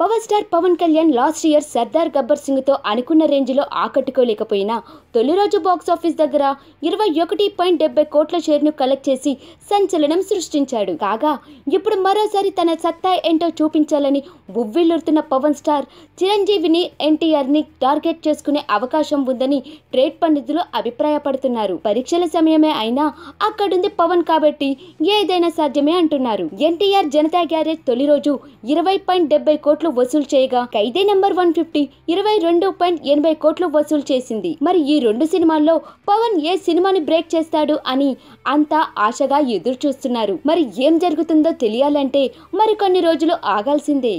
power star Pawan Kalyan last year Sardaar Gabbar సింగ్తో అనుకున్న రేంజ్లో ఆకట్టుకోలేకపోయినా తొలి రోజు బాక్సాఫీస్ దగ్గర ఇరవై ఒకటి పాయింట్ డెబ్బై కోట్ల షేర్ను కలెక్ట్ చేసి సంచలనం సృష్టించాడు కాగా ఇప్పుడు మరోసారి తన సత్తా ఏంటో చూపించాలని ఉవ్విల్లుతున్న పవన్ స్టార్ చిరంజీవిని ఎన్టీఆర్ని టార్గెట్ చేసుకునే అవకాశం ఉందని ట్రేడ్ పండితులు అభిప్రాయపడుతున్నారు పరీక్షల సమయమే అయినా అక్కడుంది పవన్ కాబట్టి ఏదైనా సాధ్యమే అంటున్నారు ఎన్టీఆర్ జనతా గ్యారేజ్ తొలి రోజు ఇరవై పాయింట్ డెబ్బై కోట్లు కోట్లు వసూలు చేయగా ఖైదే నెంబర్ వన్ ఫిఫ్టీ ఇరవై రెండు పాయింట్ ఎనభై కోట్లు వసూలు చేసింది మరి ఈ రెండు సినిమాల్లో పవన్ ఏ సినిమాని బ్రేక్ చేస్తాడు అని అంతా ఆశగా ఎదురు చూస్తున్నారు మరి ఏం జరుగుతుందో తెలియాలంటే మరికొన్ని రోజులు ఆగాల్సిందే